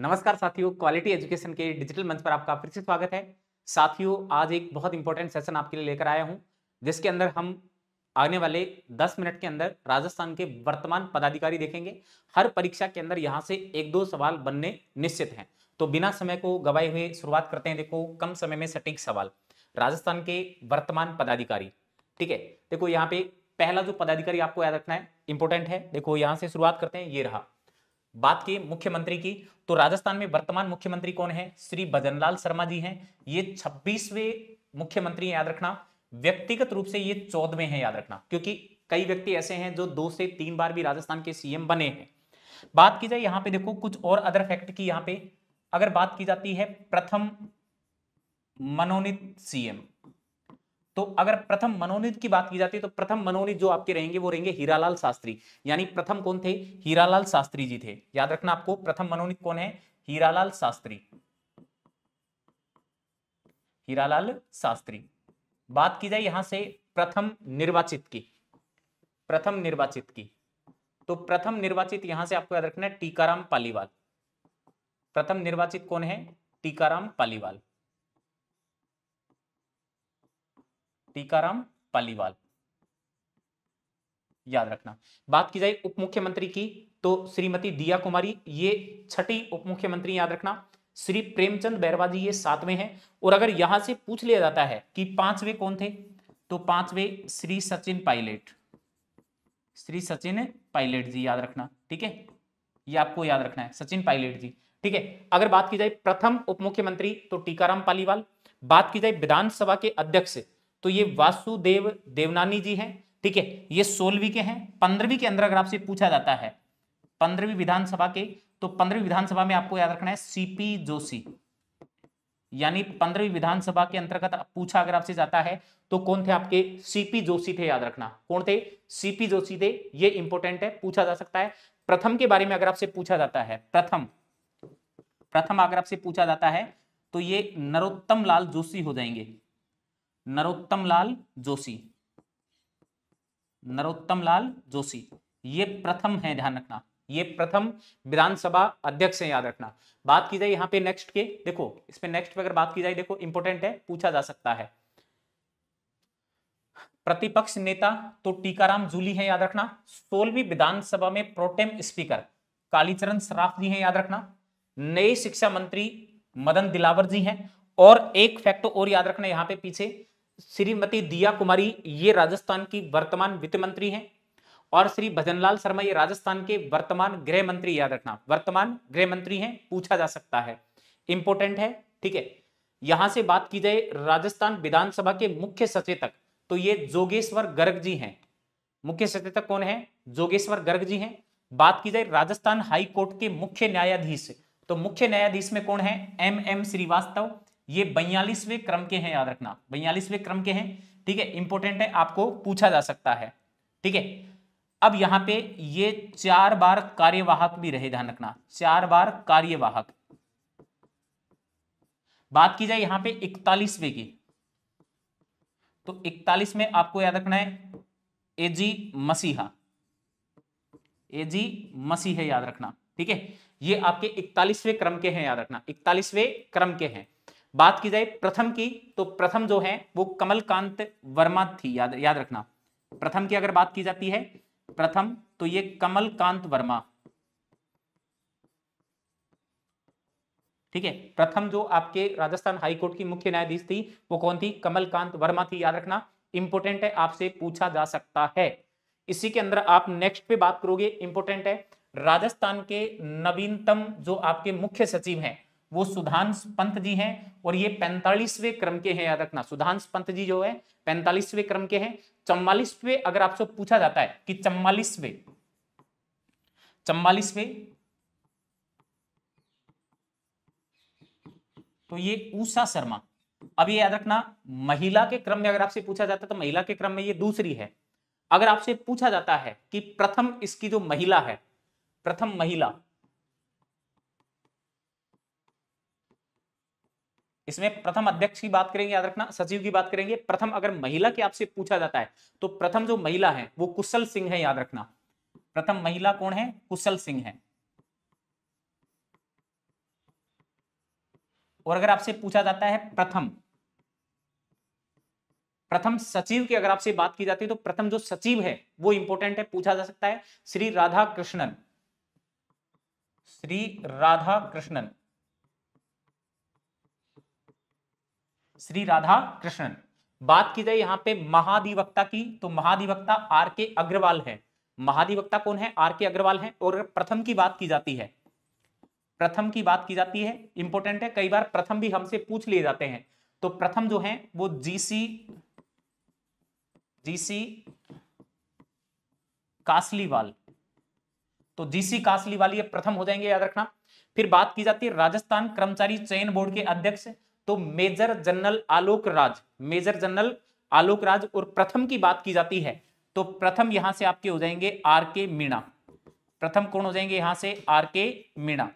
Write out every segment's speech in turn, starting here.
नमस्कार साथियों quality education के डिजिटल मंच पर आपका फिर से स्वागत है साथियों आज एक बहुत इंपॉर्टेंट सेशन आपके लिए लेकर आया हूं जिसके अंदर हम आने वाले 10 मिनट के अंदर राजस्थान के वर्तमान पदाधिकारी देखेंगे हर परीक्षा के अंदर यहां से एक दो सवाल बनने निश्चित हैं तो बिना समय को गवाए हुए शुरुआत करते हैं देखो कम समय में सटीक सवाल राजस्थान के वर्तमान पदाधिकारी ठीक है देखो यहाँ पे पहला जो पदाधिकारी आपको याद रखना है इंपोर्टेंट है देखो यहाँ से शुरुआत करते हैं ये रहा बात की मुख्यमंत्री की तो राजस्थान में वर्तमान मुख्यमंत्री कौन है श्री भजनलाल शर्मा जी हैं ये छब्बीसवें मुख्यमंत्री याद रखना व्यक्तिगत रूप से ये चौदहवें हैं याद रखना क्योंकि कई व्यक्ति ऐसे हैं जो दो से तीन बार भी राजस्थान के सीएम बने हैं बात की जाए यहां पे देखो कुछ और अदर फैक्ट की यहां पे अगर बात की जाती है प्रथम मनोनीत सीएम तो अगर प्रथम मनोनीत की बात की जाती है तो प्रथम मनोनीत जो आपके रहेंगे वो रहेंगे हीरालाल शास्त्री यानी प्रथम कौन थे हीरालाल शास्त्री जी थे याद रखना आपको प्रथम मनोनीत कौन है हीरालाल शास्त्री हीरालाल शास्त्री बात की जाए यहां से प्रथम निर्वाचित की प्रथम निर्वाचित की तो प्रथम निर्वाचित यहां से आपको याद रखना है टीकाराम पालीवाल प्रथम निर्वाचित कौन है टीकाराम पालीवाल टीकाराम पालीवाल याद रखना बात की जाए उप मुख्यमंत्री की तो श्रीमती दिया कुमारी ये छठी उप मुख्यमंत्री याद रखना श्री प्रेमचंद बैरवा जी ये सातवें हैं और अगर यहां से पूछ लिया जाता है कि पांचवे कौन थे तो पांचवे श्री सचिन पायलट श्री सचिन पायलट जी याद रखना ठीक है ये आपको याद रखना है सचिन पायलट जी ठीक है अगर बात की जाए प्रथम उप मुख्यमंत्री तो टीकाराम पालीवाल बात की जाए विधानसभा के अध्यक्ष तो ये वासुदेव देवनानी जी हैं ठीक है ये सोलहवीं के हैं पंद्रहवीं के अंदर अगर आपसे पूछा जाता है पंद्रहवीं विधानसभा के तो पंद्रहवीं विधानसभा में आपको याद रखना है सीपी जोशी यानी पंद्रहवीं विधानसभा के अंतर्गत पूछा अगर आपसे जाता है तो कौन थे आपके सीपी जोशी थे याद रखना कौन थे सीपी जोशी थे ये इंपॉर्टेंट है पूछा जा सकता है प्रथम के बारे में अगर आपसे पूछा जाता है प्रथम प्रथम अगर आपसे पूछा जाता है तो ये नरोत्तम लाल जोशी हो जाएंगे नरोत्तम लाल जोशी नरोत्तम लाल जोशी ये प्रथम है ध्यान रखना ये प्रथम विधानसभा अध्यक्ष है याद रखना बात की जाए यहां पे नेक्स्ट के देखो इस पे नेक्स्ट पे अगर बात की जाए देखो इंपोर्टेंट है पूछा जा सकता है प्रतिपक्ष नेता तो टीकाराम जूली है याद रखना सोलहवीं विधानसभा में प्रोटेम स्पीकर कालीचरण सराफ जी है याद रखना नए शिक्षा मंत्री मदन दिलावर जी हैं और एक फैक्ट तो और याद रखना यहाँ पे पीछे श्रीमती दिया कुमारी ये राजस्थान की वर्तमान वित्त मंत्री हैं और श्री भजनलाल शर्मा ये राजस्थान के वर्तमान गृह मंत्री याद रखना वर्तमान गृह मंत्री हैं पूछा जा सकता है इंपोर्टेंट है ठीक है यहां से बात की जाए राजस्थान विधानसभा के मुख्य सचेतक तो ये जोगेश्वर गर्ग जी हैं मुख्य सचेतक कौन है जोगेश्वर गर्ग जी हैं बात की जाए राजस्थान हाई कोर्ट के मुख्य न्यायाधीश तो मुख्य न्यायाधीश में कौन है एम एम श्रीवास्तव ये बयालीसवें क्रम के हैं याद रखना बयालीसवें क्रम के हैं ठीक है इंपॉर्टेंट है आपको पूछा जा सकता है ठीक है अब यहां पे ये चार बार कार्यवाहक भी रहे ध्यान रखना चार बार कार्यवाहक बात की जाए यहां पे इकतालीसवें की तो इकतालीस में आपको याद रखना है एजी मसीहा एजी मसीह याद रखना ठीक है ये आपके इकतालीसवें क्रम के हैं याद रखना इकतालीसवें क्रम के हैं बात की जाए प्रथम की तो प्रथम जो है वो कमलकांत वर्मा थी याद याद रखना प्रथम की अगर बात की जाती है प्रथम तो ये कमलकांत वर्मा ठीक है प्रथम जो आपके राजस्थान हाईकोर्ट की मुख्य न्यायाधीश थी वो कौन थी कमलकांत वर्मा थी याद रखना इंपोर्टेंट है आपसे पूछा जा सकता है इसी के अंदर आप नेक्स्ट पे बात करोगे इंपोर्टेंट है राजस्थान के नवीनतम जो आपके मुख्य सचिव हैं वो सुधांश पंत जी हैं और ये पैंतालीसवें क्रम के हैं याद रखना सुधांश पंत जी जो है पैंतालीसवें क्रम के हैं चम्बालीसवें अगर आपसे पूछा जाता है कि चम्वालीसवे चम्बालीसवें तो ये उषा शर्मा अब ये याद रखना महिला के क्रम में अगर आपसे पूछा जाता है तो महिला के क्रम में ये दूसरी है अगर आपसे पूछा जाता है कि प्रथम इसकी जो महिला है प्रथम महिला इसमें प्रथम अध्यक्ष की बात करेंगे याद रखना सचिव की बात करेंगे प्रथम अगर महिला के आपसे पूछा जाता है तो प्रथम जो महिला है वो कुशल सिंह है याद रखना प्रथम महिला कौन है कुशल सिंह है और अगर आपसे पूछा जाता है प्रथम प्रथम सचिव की अगर आपसे बात की जाती है तो प्रथम जो सचिव है वो इंपॉर्टेंट है पूछा जा सकता है श्री राधा कृष्णन श्री राधा कृष्णन श्री राधा कृष्णन बात की जाए यहाँ पे महाधिवक्ता की तो महाधिवक्ता आर के अग्रवाल है महाधिवक्ता कौन है आर के अग्रवाल है और प्रथम की बात की जाती है प्रथम की बात की जाती है इंपोर्टेंट है कई बार प्रथम भी हमसे पूछ लिए जाते हैं तो प्रथम जो है वो जीसी जीसी कासलीवाल तो जीसी कासलीवाल ये प्रथम हो जाएंगे याद रखना फिर बात की जाती है राजस्थान कर्मचारी चयन बोर्ड के अध्यक्ष तो major general Alok Raj major general Alok Raj और प्रथम की बात की जाती है तो प्रथम यहां से आपके हो जाएंगे आर के मीणा प्रथम कौन हो जाएंगे यहां से आर के मीणा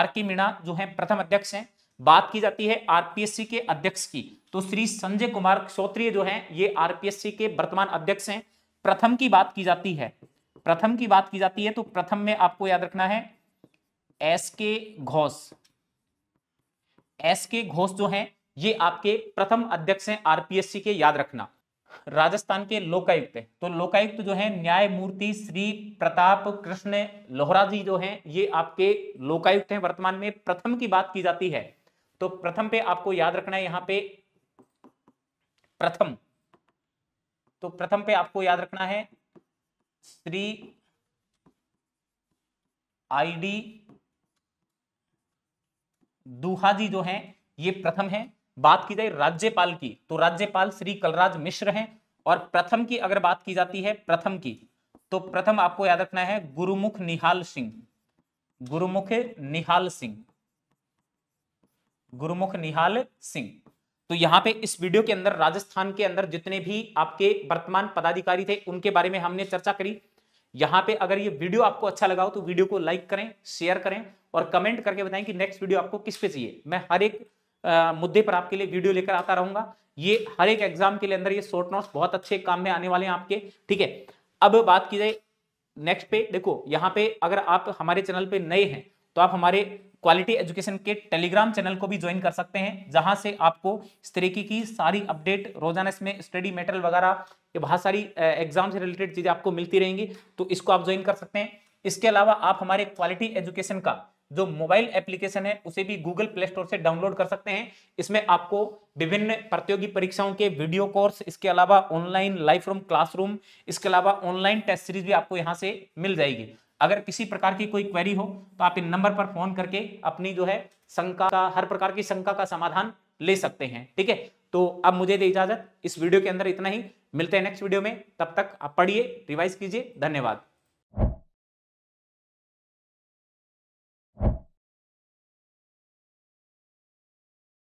आर के मीणा जो है प्रथम अध्यक्ष हैं बात की जाती है आरपीएससी के अध्यक्ष की तो श्री संजय कुमार क्षोत्रिय जो हैं ये आरपीएससी के वर्तमान अध्यक्ष हैं प्रथम की बात की जाती है प्रथम की बात की जाती है तो प्रथम में आपको याद रखना है एस के घोष एस के घोष जो हैं ये आपके प्रथम अध्यक्ष हैं आरपीएससी के याद रखना राजस्थान के लोकायुक्त हैं तो लोकायुक्त जो है न्यायमूर्ति श्री प्रताप कृष्ण लोहरा जी जो हैं ये आपके लोकायुक्त हैं वर्तमान में प्रथम की बात की जाती है तो प्रथम पे आपको याद रखना है यहां पे प्रथम तो प्रथम पे आपको याद रखना है श्री आईडी दुहाजी जो हैं ये प्रथम हैं बात की जाए राज्यपाल की तो राज्यपाल श्री कलराज मिश्र हैं और प्रथम की अगर बात की जाती है प्रथम की तो प्रथम आपको याद रखना है गुरुमुख निहाल सिंह गुरुमुख निहाल सिंह गुरुमुख निहाल सिंह तो यहाँ पे इस वीडियो के अंदर राजस्थान के अंदर जितने भी आपके वर्तमान पदाधिकारी थे उनके बारे में हमने चर्चा करी यहाँ पे अगर ये वीडियो आपको अच्छा लगा हो तो वीडियो को लाइक करें शेयर करें और कमेंट करके बताएं कि नेक्स्ट वीडियो आपको किस पे चाहिए मैं हर एक आ, मुद्दे पर आपके लिए वीडियो लेकर आता रहूंगा ये हर एक एग्जाम के लिए अंदर ये शॉर्ट नोट्स बहुत अच्छे काम में आने वाले हैं आपके ठीक है अब बात की जाए नेक्स्ट पे देखो यहाँ पे अगर आप हमारे चैनल पे नए हैं तो आप हमारे क्वालिटी एजुकेशन के टेलीग्राम चैनल को भी ज्वाइन कर सकते हैं जहां से आपको इस तरीके की सारी अपडेट रोजाना इसमें स्टडी मेटेरियल वगैरह ये बहुत सारी एग्जाम से रिलेटेड चीजें आपको मिलती रहेंगी तो इसको आप ज्वाइन कर सकते हैं इसके अलावा आप हमारे क्वालिटी एजुकेशन का जो मोबाइल एप्लीकेशन है उसे भी गूगल प्ले स्टोर से डाउनलोड कर सकते हैं इसमें आपको विभिन्न प्रतियोगी परीक्षाओं के वीडियो कोर्स इसके अलावा ऑनलाइन लाइव फ्रॉम क्लासरूम इसके अलावा ऑनलाइन टेस्ट सीरीज भी आपको यहाँ से मिल जाएगी अगर किसी प्रकार की कोई क्वेरी हो तो आप इन नंबर पर फोन करके अपनी जो है शंका का हर प्रकार की शंका का समाधान ले सकते हैं ठीक है तो अब मुझे दे इजाजत इस वीडियो के अंदर इतना ही मिलते हैं नेक्स्ट वीडियो में तब तक आप पढ़िए रिवाइज कीजिए धन्यवाद